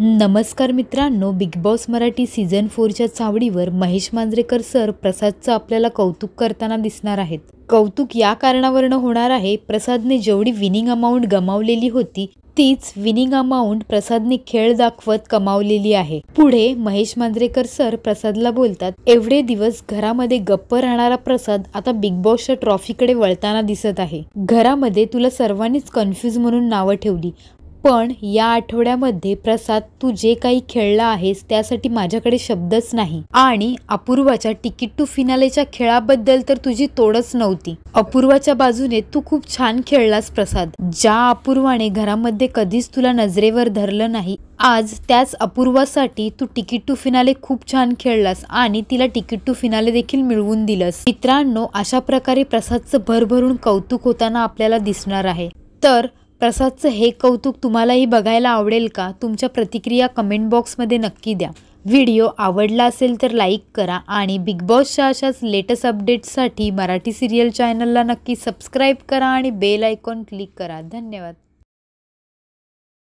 नमस्कार मित्रांनो big boss Marathi season फोरच्या चावडीवर महेश मांजरेकर सर प्रसादचं आपल्याला कौतुक करताना दिसणार आहेत कौतुक या कारणावरनं होणार आहे प्रसादने जेवढी विनिंग अमाऊंट गमावलेली होती तीच विनिंग अमाऊंट प्रसादने खेळ दाखवत कमावलेली आहे पुढे महेश मांजरेकर सर प्रसादला बोलतात एवढे दिवस घरामध्ये गप्प राहणारा प्रसाद आता बिग बॉसच्या ट्रॉफीकडे वळताना दिसत आहे घरामध्ये तुला सर्वांनीच कन्फ्यूज म्हणून नावं ठेवली पण या आठवड्यामध्ये प्रसाद तू जे काही खेळला आहेस त्यासाठी माझ्याकडे शब्दच नाही आणि अपूर्वाच्या तिकीट टू फिनालेच्या खेळाबद्दल तर तुझी तोडच नव्हती अपूर्वाच्या बाजूने तू खूप छान खेळलास प्रसाद ज्या अपूर्वाने घरामध्ये कधीच तुला नजरेवर धरलं नाही आज त्याच अपूर्वासाठी तू तिकीट टू फिनाले खूप छान खेळलास आणि तिला तिकीट टू फिनाले देखील मिळवून दिलंस मित्रांनो अशा प्रकारे प्रसादचं भरभरून कौतुक होताना आपल्याला दिसणार आहे तर प्रसादचं हे कौतुक तुम्हालाही बघायला आवडेल का तुमच्या प्रतिक्रिया कमेंट बॉक्समध्ये नक्की द्या व्हिडिओ आवडला असेल तर लाईक करा आणि बिग बॉसच्या अशाच लेटेस्ट अपडेट्ससाठी मराठी सिरियल चॅनलला नक्की सबस्क्राईब करा आणि बेल आयकॉन क्लिक करा धन्यवाद